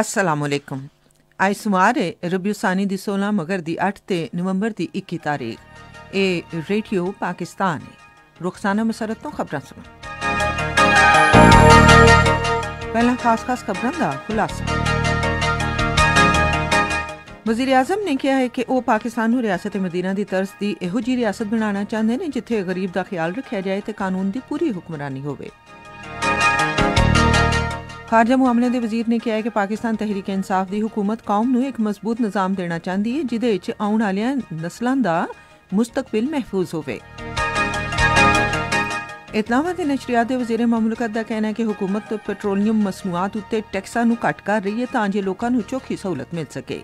ਅਸਲਾਮੁਅਲੈਕਮ ਅੱਜ ਸਮਾਰ ਹੈ ਰਬੀਉਸਾਨੀ ਦੀ 16 ਮਗਰ ਦੀ 8 ਤੇ ਨਵੰਬਰ ਦੀ 21 ਤਾਰੀਖ ਇਹ ਰੇਡੀਓ ਪਾਕਿਸਤਾਨ ਹੈ ਰੁਖਸਾਨਾ ਮਸਰਤ ਤੋਂ ਖਬਰਾਂ ਸੁਣੋ ਪਹਿਲਾਂ ਖਾਸ-ਖਾਸ ਖਬਰਾਂ ਦਾ ਖੁਲਾਸਾ ਵਜ਼ੀਰ ਆਜ਼ਮ ਨੇ ਕਿਹਾ ਹੈ ਕਿ ਉਹ ਪਾਕਿਸਤਾਨ ਨੂੰ ਰਿਆਸਤ ਮਦੀਨਾ ਦੀ ਤਰਜ਼ ਦੀ ਇਹੋ ਜੀ ਰਿਆਸਤ ਬਣਾਉਣਾ ਚਾਹੁੰਦੇ ਨੇ ਜਿੱਥੇ ਗਰੀਬ ਦਾ ਖਿਆਲ ਰੱਖਿਆ ਜਾਏ ਤੇ ਕਾਨੂੰਨ ਦੀ ਪੂਰੀ ਹੁਕਮਰਾਨੀ ਹੋਵੇ ਖਾਰਜਾ ਮਾਮਲਿਆਂ ਦੇ ਵਜ਼ੀਰ ਨੇ ਕਿਹਾ ਹੈ ਕਿ ਪਾਕਿਸਤਾਨ ਤਹਿਰੀਕ ਏ ਇਨਸਾਫ ਦੀ ਹਕੂਮਤ ਕੌਮ ਨੂੰ ਇੱਕ ਮਜ਼ਬੂਤ ਨਿਜ਼ਾਮ ਦੇਣਾ ਚਾਹੁੰਦੀ ਹੈ ਜਿਦੇ ਵਿੱਚ ਆਉਣ ਵਾਲੀਆਂ ਨਸਲਾਂ ਦਾ ਮੁਸਤਕਬਲ ਮਹਿਫੂਜ਼ ਹੋਵੇ ਇਤਲਾਹਾਂ ਦੇ ਨਸ਼ਰੀਆਤ ਦੇ ਵਜ਼ੀਰ ਮਾਮਲਕਤ ਦਾ ਕਹਿਣਾ ਹੈ ਕਿ ਹਕੂਮਤ ਪੈਟਰੋਲੀਅਮ ਮਸਨੂਆਤ ਉੱਤੇ ਟੈਕਸਾਂ ਨੂੰ ਘਟ ਕਰ ਰਹੀ ਹੈ ਤਾਂ ਜੋ ਲੋਕਾਂ ਨੂੰ ਚੋਖੀ ਸਹੂਲਤ ਮਿਲ ਸਕੇ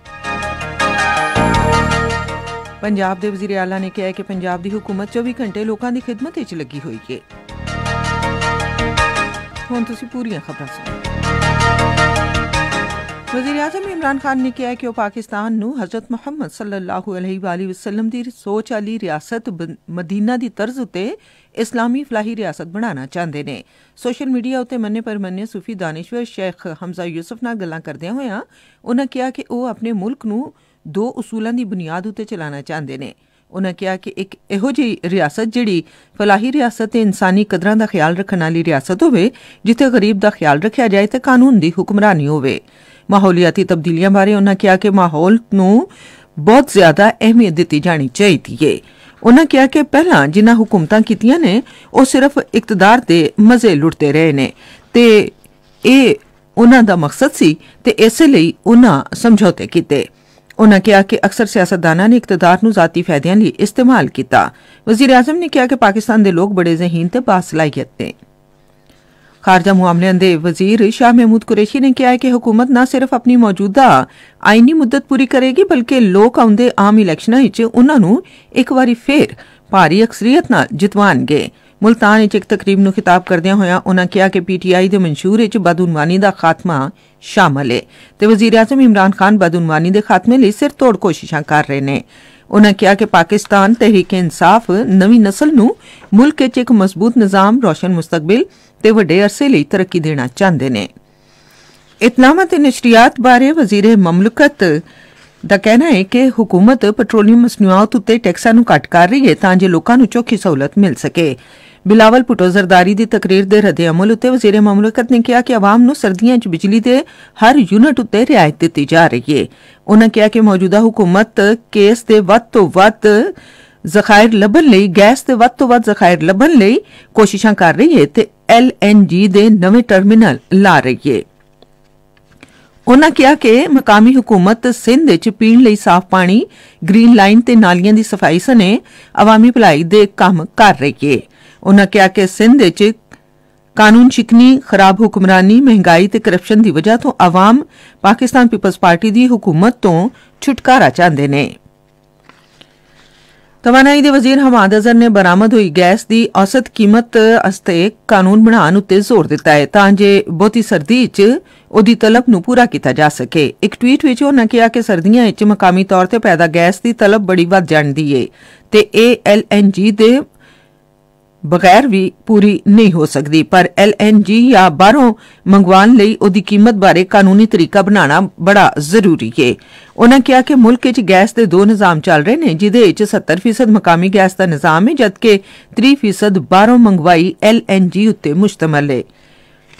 ਪੰਜਾਬ ਦੇ ਵਜ਼ੀਰ ਆਲਾ ਨੇ ਕਿਹਾ ਹੈ ਕਿ ਪੰਜਾਬ ਦੀ ਹਕੂਮਤ 24 ਘੰਟੇ ਲੋਕਾਂ ਦੀ ਖਿਦਮਤ ਵਿੱਚ ਲੱਗੀ ਹੋਈ ਹੈ ਹੁਣ ਤੁਸੀਂ ਪੂਰੀਆਂ ਖਬਰਾਂ ਸੁਣੋ ਵਜ਼ੀਰ ਆਜ਼ਮ ਇਮਰਾਨ ਖਾਨ ਨੇ ਕਿਹਾ ਕਿ ਉਹ ਪਾਕਿਸਤਾਨ ਨੂੰ حضرت ਮੁਹੰਮਦ ਸੱਲੱਲਾਹੁ ਅਲੈਹਿ ਵਸੱਲਮ ਦੀ ਸੋਚ ਵਾਲੀ ਰਿਆਸਤ ਮਦੀਨਾ ਦੀ ਤਰਜ਼ ਉਤੇ ਇਸਲਾਮੀ ਫਲਾਹੀ ਰਿਆਸਤ ਬਣਾਉਣਾ ਚਾਹੁੰਦੇ ਨੇ ਸੋਸ਼ਲ ਮੀਡੀਆ ਉਤੇ ਮੰਨੇ ਪਰ ਮੰਨੇ ਸੂਫੀ ਦਾਨਿਸ਼ਵਰ ਸ਼ੇਖ ਹਮਜ਼ਾ ਯੂਸਫ ਨਾਲ ਗੱਲਾਂ ਕਰਦਿਆਂ ਹੋਇਆਂ ਉਹਨਾਂ ਕਿਹਾ ਕਿ ਉਹ ਆਪਣੇ ਮੁਲਕ ਨੂੰ ਦੋ ਉਸੂਲਾਂ ਦੀ ਬੁਨਿਆਦ ਉਤੇ ਚਲਾਉਣਾ ਚਾਹੁੰਦੇ ਨੇ ਉਹਨਾਂ ਕਿਹਾ ਕਿ ਇੱਕ ਇਹੋ ਜਿਹੀ ਰਿਆਸਤ ਜਿਹੜੀ ਫਲਾਹੀ ਰਿਆਸਤ ਤੇ ਇਨਸਾਨੀ ਕਦਰਾਂ ਦਾ ਖਿਆਲ ਰੱਖਣ ਵਾਲੀ ਰਿਆਸਤ ਹੋਵੇ ਜਿੱਥੇ ਗਰੀਬ ਦਾ ਖਿਆਲ ਰੱਖਿਆ ਜਾਏ ਤੇ ਕਾਨੂੰਨ ਦੀ ਹੁਕਮਰਾਨੀ ਹੋਵੇ ਮਾਹੌਲੀਆਤੀ ਤਬਦੀਲੀਆਂ ਬਾਰੇ ਉਹਨਾਂ ਕਿਹਾ ਕਿ ਮਾਹੌਲ ਨੂੰ ਬਹੁਤ ਜ਼ਿਆਦਾ ਅਹਿਮੀਅਤ ਦਿੱਤੀ ਜਾਣੀ ਚਾਹੀਦੀ ਏ ਉਹਨਾਂ ਕਿਹਾ ਕਿ ਪਹਿਲਾਂ ਜਿਨ੍ਹਾਂ ਹੁਕੂਮਤਾਂ ਕੀਤੀਆਂ ਨੇ ਉਹ ਸਿਰਫ ਇਕਤਦਾਰ ਦੇ ਮਜ਼ੇ ਲੁੱਟਦੇ ਰਹੇ ਨੇ ਤੇ ਇਹ ਉਹਨਾਂ ਦਾ ਮਕਸਦ ਸੀ ਤੇ ਇਸੇ ਲਈ ਉਹਨਾਂ ਸਮਝੌਤੇ ਕੀਤੇ ਉਹਨਾਂ ਕਿਹਾ ਕਿ ਅਕਸਰ ਸਿਆਸਤਦਾਨਾਂ ਨੇ ਇਕਤਦਾਰ ਨੂੰ ਜ਼ਾਤੀ ਫਾਇਦਿਆਂ ਲਈ ਇਸਤੇਮਾਲ ਕੀਤਾ ਵਜ਼ੀਰ ਆਜ਼ਮ ਨੇ ਕਿਹਾ ਕਿ ਪਾਕਿਸਤਾਨ ਦੇ ਲੋਕ ਬੜੇ ਜ਼ਹੀਨ ਤੇ ਬਾਸਲਾਈਅਤ ਨੇ ਖਾਰਜਾ ਮਾਮਲੇ ਦੇ ਵਜ਼ੀਰ ਸ਼ਾਹ ਮਹਿਮੂਦ कुरैशी ਨੇ ਕਿਹਾ ਕਿ ਹਕੂਮਤ ਨਾ ਸਿਰਫ ਆਪਣੀ ਮੌਜੂਦਾ ਆਇਨੀ ਮੁੱਦਤ ਪੂਰੀ ਕਰੇਗੀ ਬਲਕਿ ਲੋਕ ਆਉਂਦੇ ਆਮ ਇਲੈਕਸ਼ਨਾਂ ਵਿੱਚ ਉਹਨਾਂ ਨੂੰ ਇੱਕ ਵਾਰੀ ਫੇਰ ਭਾਰੀ ਅਕਸਰੀਅਤ ਨਾਲ ਜਿਤਵਾਣਗੇ ਮੁਲਤਾਨ ਵਿੱਚ ਇੱਕ ਤਕਰੀਬ ਨੂੰ ਖਿਤਾਬ ਕਰਦਿਆਂ ਹੋਇਆਂ ਉਹਨਾਂ ਕਿਹਾ ਕਿ ਪੀਟੀਆਈ ਦੇ ਮਨਸ਼ੂਰ ਵਿੱਚ ਬਦਉਨਵਾਨੀ ਦਾ ਖਾਤਮਾ ਸ਼ਾਮਲ ਹੈ ਤੇ ਵਜ਼ੀਰ-ਆਜ਼ਮ ਇਮਰਾਨ ਖਾਨ ਬਦਉਨਵਾਨੀ ਦੇ ਖਾਤਮੇ ਲਈ ਸਿਰ ਤੋੜ ਕੋਸ਼ਿਸ਼ਾਂ ਕਰ ਰਹੇ ਨੇ ਉਹਨਾਂ ਕਿਹਾ ਕਿ ਪਾਕਿਸਤਾਨ ਤਹਿਰੀਕ-ਏ-ਇਨਸਾਫ ਨਵੀਂ ਨਸਲ ਨੂੰ ਮੁਲਕ ਵਿੱਚ ਇੱਕ ਮਜ਼ਬੂਤ ਨਿਜ਼ਾਮ ਰੋਸ਼ਨ ਮੁਸਤਕਬਲ ਤੇ ਵੱਡੇ ਅਰਸੇ ਲਈ ਤਰੱਕੀ ਦੇਣਾ ਚਾਹੁੰਦੇ ਨੇ ਇਤਲਾਮਾ ਤੇ ਬਾਰੇ ਵਜ਼ੀਰ ਮਮਲਕਤ ਦਾ ਕਹਿਣਾ ਹੈ ਕਿ ਹਕੂਮਤ ਪੈਟਰੋਲੀਅਮ ਮਸਨੂਆਤ ਉੱਤੇ ਟੈਕਸਾਂ ਨੂੰ ਘਟ ਕਰ ਰਹੀ ਹੈ ਤਾਂ ਜੋ ਲੋਕਾਂ ਨੂੰ ਚੋਖੀ ਸਹੂਲਤ ਮਿਲ ਸਕੇ ਬਿਲਾਵਲ ਪੁਟੋ ਜ਼ਰਦਾਰੀ ਦੀ ਤਕਰੀਰ ਦੇ ਰਦੇ ਅਮਲ ਉੱਤੇ ਵਜ਼ੀਰ ਮਮਲਕਤ ਨੇ ਕਿਹਾ ਕਿ ਆਵਾਮ ਨੂੰ ਸਰਦੀਆਂ 'ਚ ਬਿਜਲੀ ਦੇ ਹਰ ਯੂਨਿਟ ਉੱਤੇ ਰਿਆਇਤ ਦਿੱਤੀ ਜਾ ਰਹੀ ਹੈ ਉਹਨਾਂ ਕਿਹਾ ਕਿ ਮੌਜੂਦਾ ਹਕੂਮਤ ਕੇਸ ਦੇ ਵੱਧ ਤੋਂ ਵੱਧ ਜ਼ਖਾਇਰ ਲੱਭਣ ਲਈ ਗੈਸ ਦੇ ਵੱਧ ਤੋਂ ਵੱਧ ਜ਼ਖਾਇਰ ਲੱਭਣ ਲਈ ਕੋਸ਼ਿਸ਼ਾਂ ਕਰ ਰਹੀ ਹੈ ਤੇ ਐਲਐਨਜੀ ਦੇ ਨਵੇਂ ਟਰਮੀਨਲ ਲਾ ਰਹੀ ਹੈ ਉਹਨਾਂ ਕਿਹਾ ਕਿ ਮਕਾਮੀ ਹਕੂਮਤ ਸਿੰਧ ਵਿੱਚ ਪੀਣ ਲਈ ਸਾਫ਼ ਪਾਣੀ ਗ੍ਰੀਨ ਲਾਈਨ ਤੇ ਨਾਲੀਆਂ ਦੀ ਸਫਾਈ ਸਨੇ ਆਵਾਮੀ ਭਲਾਈ ਦੇ ਕੰਮ ਕਰ ਰਹੀ ਹੈ ਉਹਨਾਂ ਕਿਹਾ ਕਿ ਸਿੰਧ ਵਿੱਚ ਕਾਨੂੰਨ ਚਿਕਨੀ ਖਰਾਬ ਹੁਕਮਰਾਨੀ ਮਹਿੰਗਾਈ ਤੇ ਕਰਪਸ਼ਨ ਦੀ ਵਜ੍ਹਾ ਤੋਂ ਆਵਾਮ ਪਾਕਿਸਤਾਨ ਪੀਪਲਸ ਪਾਰਟੀ ਦੀ ਹਕੂਮਤ ਤੋਂ ਛੁਟਕਾਰਾ ਚਾਹੁੰਦੇ ਨੇ ਤਵਾਨਾਈ ਦੇ ਵਜ਼ੀਰ ਹਮਾਦ ਅਜ਼ਰ ਨੇ ਬਰਾਮਦ ਹੋਈ ਗੈਸ ਦੀ ਔਸਤ ਕੀਮਤ ਅਸਤੇ ਕਾਨੂੰਨ ਬਣਾਉਣ ਉੱਤੇ ਜ਼ੋਰ ਦਿੱਤਾ ਹੈ ਤਾਂ ਜੇ ਬਹੁਤੀ ਸਰਦੀ 'ਚ ਉਹਦੀ ਤਲਬ ਨੂੰ ਪੂਰਾ ਕੀਤਾ ਜਾ ਸਕੇ ਇੱਕ ਟਵੀਟ ਵਿੱਚ ਉਹਨਾਂ ਕਿਹਾ ਕਿ ਸਰਦੀਆਂ 'ਚ ਮਕਾਮੀ ਤੌਰ ਤੇ ਪੈਦਾ ਗੈਸ ਦੀ ਤਲਬ ਬੜੀ ਵੱਧ ਜਾਂਦੀ ਏ ਤੇ ਇਹ ਐਲਐਨਜੀ ਦੇ ਬਗੈਰ ਵੀ ਪੂਰੀ ਨਹੀਂ ਹੋ ਸਕਦੀ ਪਰ ਐਲਐਨਜੀ ਜਾਂ ਬਾਹਰੋਂ ਮੰਗਵਾਉਣ ਲਈ ਉਹਦੀ ਕੀਮਤ ਬਾਰੇ ਕਾਨੂੰਨੀ ਤਰੀਕਾ ਬਣਾਉਣਾ ਬੜਾ ਜ਼ਰੂਰੀ ਹੈ ਉਹਨਾਂ ਕਿਹਾ ਕਿ ਮੁਲਕ ਵਿੱਚ ਗੈਸ ਦੇ ਦੋ ਨਿਜ਼ਾਮ ਚੱਲ ਰਹੇ ਨੇ ਜਿਦੇ ਵਿੱਚ 70% ਮਕਾਮੀ ਗੈਸ ਦਾ ਨਿਜ਼ਾਮ ਹੈ ਜਦਕਿ 30% ਬਾਹਰੋਂ ਮੰਗਵਾਈ ਐਲਐਨਜੀ ਉੱਤੇ ਮੁਸ਼ਤਮਲ ਹੈ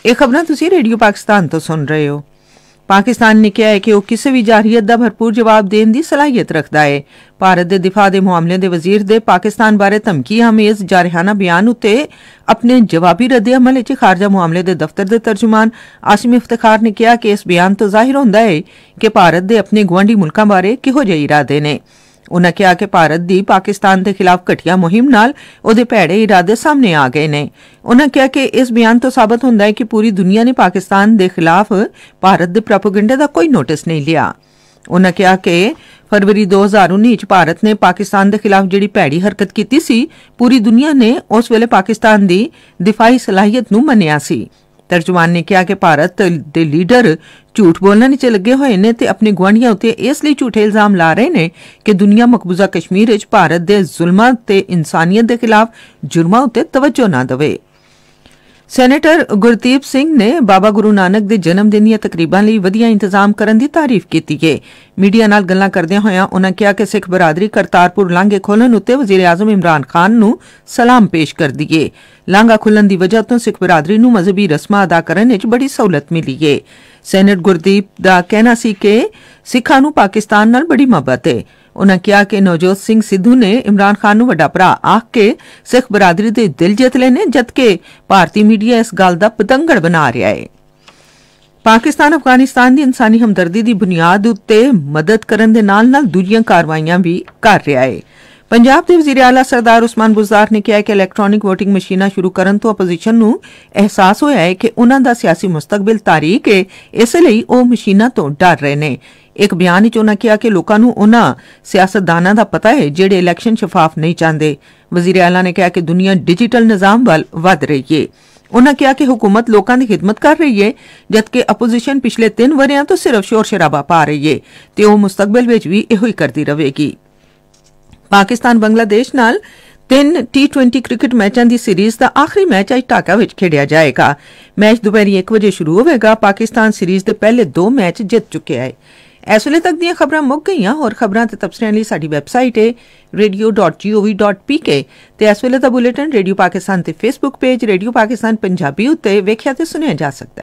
ਇਹ ਖਬਰਾਂ ਤੁਸੀਂ ਰੇਡੀਓ ਪਾਕਿਸਤਾਨ ਤੋਂ ਸੁਣ ਰਹੇ ਹੋ ਪਾਕਿਸਤਾਨ ਨੇ ਕਿਹਾ ਹੈ ਕਿ ਉਹ ਕਿਸੇ ਵੀ ਜਾਰੀਅਤ ਦਾ ਭਰਪੂਰ ਜਵਾਬ ਦੇਣ ਦੀ ਸਲਾਹੀਅਤ ਰੱਖਦਾ ਹੈ ਭਾਰਤ ਦੇ ਦਿਫਾ ਦੇ ਮਾਮਲਿਆਂ ਦੇ ਵਜ਼ੀਰ ਦੇ ਪਾਕਿਸਤਾਨ ਬਾਰੇ ਧਮਕੀ ਹਮੇਜ਼ ਜਾਰਹਾਨਾ ਬਿਆਨ ਉਤੇ ਆਪਣੇ ਜਵਾਬੀ ਰਦੇ ਅਮਲ ਵਿੱਚ ਖਾਰਜਾ ਮਾਮਲੇ ਦੇ ਦਫ਼ਤਰ ਦੇ ਤਰਜਮਾਨ ਆਸਿਮ ਇਫਤਖਾਰ ਨੇ ਕਿਹਾ ਕਿ ਇਸ ਬਿਆਨ ਤੋਂ ਜ਼ਾਹਿਰ ਹੁੰਦਾ ਹੈ ਕਿ ਭਾਰਤ ਦੇ ਆਪਣੇ ਗਵਾਂਢੀ ਮੁਲਕਾਂ ਬਾਰੇ ਕਿਹੋ ਜਿਹੇ ਇਰਾਦੇ ਨੇ ਉਹਨਾਂ ਕਿਹਾ ਕਿ ਭਾਰਤ ਦੀ ਪਾਕਿਸਤਾਨ ਦੇ ਖਿਲਾਫ ਘਟੀਆ ਮੁਹਿੰਮ ਨਾਲ ਉਹਦੇ ਭੈੜੇ ਇਰਾਦੇ ਸਾਹਮਣੇ ਆ ਗਏ ਨੇ ਉਹਨਾਂ ਕਿਹਾ ਕਿ ਇਸ ਬਿਆਨ ਤੋਂ ਸਾਬਤ ਹੁੰਦਾ ਹੈ ਕਿ ਪੂਰੀ ਦੁਨੀਆ ਨੇ ਪਾਕਿਸਤਾਨ ਦੇ ਖਿਲਾਫ ਭਾਰਤ ਦੇ ਪ੍ਰੋਪਗੈਂਡਾ ਦਾ ਕੋਈ ਨੋਟਿਸ ਨਹੀਂ ਲਿਆ ਉਹਨਾਂ ਕਿਹਾ ਕਿ ਫਰਵਰੀ 2019 ਚ ਭਾਰਤ ਨੇ ਪਾਕਿਸਤਾਨ ਦੇ ਖਿਲਾਫ ਜਿਹੜੀ ਭੈੜੀ ਹਰਕਤ ਕੀਤੀ ਸੀ ਪੂਰੀ ਦੁਨੀਆ ਨੇ ਉਸ ਵੇਲੇ ਪਾਕਿਸਤਾਨ ਦੀ ਦਿਫਾਈ ਸਲਾਹੀਅਤ ਨੂੰ ਮੰਨਿਆ ਸੀ ਤਰਜਮਾਨ ਨੇ ਕਿਹਾ ਕਿ ਭਾਰਤ ਦੇ ਲੀਡਰ ਝੂਠ ਬੋਲਣ ਵਿੱਚ ਲੱਗੇ ਹੋਏ ਨੇ ਤੇ ਆਪਣੇ ਗਵਾਂਢੀਆਂ ਉਤੇ ਇਸ ਲਈ ਝੂਠੇ ਇਲਜ਼ਾਮ ਲਾ ਰਹੇ ਨੇ ਕਿ ਦੁਨੀਆ ਮਕਬੂਜ਼ਾ ਕਸ਼ਮੀਰ ਵਿੱਚ ਭਾਰਤ ਦੇ ਜ਼ੁਲਮਾਂ ਤੇ ਇਨਸਾਨੀਅਤ ਦੇ ਖਿਲਾਫ ਜੁਰਮਾਂ ਉਤੇ ਤਵੱਜੋ ਨਾ ਦੇਵੇ ਸੈਨੇਟਰ ਗੁਰਦੀਪ ਸਿੰਘ ਨੇ ਬਾਬਾ ਗੁਰੂ ਨਾਨਕ ਦੇ ਜਨਮ ਦਿਨ ਦੀਆਂ ਤਕਰੀਬਾਂ ਲਈ ਵਧੀਆ ਇੰਤਜ਼ਾਮ ਕਰਨ ਦੀ ਤਾਰੀਫ ਕੀਤੀ ਹੈ ਮੀਡੀਆ ਨਾਲ ਗੱਲਾਂ ਕਰਦਿਆਂ ਹੋਇਆਂ ਉਹਨਾਂ ਕਿਹਾ ਕਿ ਸਿੱਖ ਬਰਾਦਰੀ ਕਰਤਾਰਪੁਰ ਲਾਂਘੇ ਖੋਲਣ ਉੱਤੇ ਵਜ਼ੀਰ ਆਜ਼ਮ ਇਮਰਾਨ ਖਾਨ ਨੂੰ ਸਲਾਮ ਪੇਸ਼ ਕਰਦੀ ਹੈ ਲਾਂਘਾ ਖੁੱਲਣ ਦੀ ਵਜ੍ਹਾ ਤੋਂ ਸਿੱਖ ਬਰਾਦਰੀ ਨੂੰ ਮਜ਼ਹਬੀ ਰਸਮਾਂ ਅਦਾ ਕਰਨ ਵਿੱਚ ਬੜੀ ਸਹੂਲਤ ਮਿਲੀ ਹੈ ਸੈਨੇਟ ਗੁਰਦੀਪ ਦਾ ਕਹਿਣਾ ਸੀ ਕਿ ਸਿੱਖਾਂ ਨੂੰ ਪਾਕਿਸਤਾਨ ਨਾਲ ਬੜੀ ਮੁਹੱਬਤ ਹੈ ਉਹਨਾਂ ਕਿਹਾ ਕਿ ਨਵਜੋਤ ਸਿੰਘ ਸਿੱਧੂ ਨੇ ਇਮਰਾਨ ਖਾਨ ਨੂੰ ਵੱਡਾ ਭਰਾ ਆਖ ਕੇ ਸਿੱਖ ਬਰਾਦਰੀ ਦੇ ਦਿਲ ਜਿੱਤ ਲਏ ਨੇ ਕਿ ਭਾਰਤੀ ਮੀਡੀਆ ਇਸ ਗੱਲ ਦਾ ਪਤੰਗੜ ਬਣਾ ਰਿਹਾ ਹੈ ਪਾਕਿਸਤਾਨ ਅਫਗਾਨਿਸਤਾਨ ਦੀ ਇਨਸਾਨੀ ਹਮਦਰਦੀ ਦੀ ਬੁਨਿਆਦ ਉੱਤੇ ਮਦਦ ਕਰਨ ਦੇ ਨਾਲ-ਨਾਲ ਦੂਜੀਆਂ ਕਾਰਵਾਈਆਂ ਵੀ ਕਰ ਰਿਹਾ ਹੈ ਪੰਜਾਬ ਦੇ ਵਜ਼ੀਰ ਆਲਾ ਸਰਦਾਰ ਉਸਮਾਨ ਬੁਜ਼ਾਰ ਨੇ ਕਿਹਾ ਕਿ ਇਲੈਕਟ੍ਰੋਨਿਕ VOTING ਮਸ਼ੀਨਾਂ ਸ਼ੁਰੂ ਕਰਨ ਤੋਂ ਆਪੋਜੀਸ਼ਨ ਨੂੰ ਅਹਿਸਾਸ ਹੋਇਆ ਹੈ ਕਿ ਉਹਨਾਂ ਦਾ ਸਿਆਸੀ ਮਸਤਕਬਲ ਤਾਰੀਕ ਹੈ ਇਸ ਲਈ ਉਹ ਮਸ਼ੀਨਾਂ ਤੋਂ ਡਰ ਰਹੇ ਨੇ ਇੱਕ ਬਿਆਨ ਵਿੱਚ ਉਹਨਾਂ ਕਿਹਾ ਕਿ ਲੋਕਾਂ ਨੂੰ ਉਹਨਾਂ ਸਿਆਸਤਦਾਨਾਂ ਦਾ ਪਤਾ ਹੈ ਜਿਹੜੇ ਇਲੈਕਸ਼ਨ ਸ਼ਫਾਫ ਨਹੀਂ ਚਾਹੁੰਦੇ ਵਜ਼ੀਰ ਆਲਾ ਨੇ ਕਿਹਾ ਕਿ ਦੁਨੀਆ ਡਿਜੀਟਲ ਨਿਜ਼ਾਮ ਵੱਲ ਵਧ ਰਹੀ ਹੈ ਉਹਨਾਂ ਕਿਹਾ ਕਿ ਹਕੂਮਤ ਲੋਕਾਂ ਦੀ ਖਿਦਮਤ ਕਰ ਰਹੀ ਹੈ ਜਦਕਿ ਆਪੋਜੀਸ਼ਨ ਪਿਛਲੇ 3 ਵਰਿਆਂ ਤੋਂ ਸਿਰਫ ਸ਼ੋਰ ਸ਼ਰਾਬਾ ਪਾ ਰਹੀ ਹੈ ਤੇ ਉਹ ਮਸਤਕਬਲ ਵਿੱਚ ਵੀ ਇਹੋ ਹੀ ਕਰਦੀ ਰਹੇਗੀ ਪਾਕਿਸਤਾਨ ਬੰਗਲਾਦੇਸ਼ ਨਾਲ ਤਿੰਨ T20 ਕ੍ਰਿਕਟ ਮੈਚਾਂ ਦੀ ਸੀਰੀਜ਼ ਦਾ ਆਖਰੀ ਮੈਚ ਅੱਜ ਢਾਕਾ ਵਿੱਚ ਖੇਡਿਆ ਜਾਏਗਾ ਮੈਚ ਦੁਪਹਿਰ 1 ਵਜੇ ਸ਼ੁਰੂ ਹੋਵੇਗਾ ਪਾਕਿਸਤਾਨ ਸੀਰੀਜ਼ ਦੇ ਪਹਿਲੇ ਦੋ ਮੈਚ ਜਿੱਤ ਚੁੱਕਿਆ ਹੈ ਇਸ ਵੇਲੇ ਤੱਕ ਦੀਆਂ ਖਬਰਾਂ ਮੁੱਕ ਗਈਆਂ ਹੋਰ ਖਬਰਾਂ ਤੇ ਤਬਸਰਿਆਂ ਲਈ ਸਾਡੀ ਵੈਬਸਾਈਟ ਹੈ radio.gov.pk ਤੇ ਇਸ ਵੇਲੇ ਦਾ ਬੁਲੇਟਿਨ ਰੇਡੀਓ ਪਾਕਿਸਤਾਨ ਤੇ Facebook page radio Pakistan Punjabi ਉੱਤੇ ਵੇਖਿਆ ਤੇ ਸੁਣਿਆ ਜਾ ਸਕਦਾ ਹੈ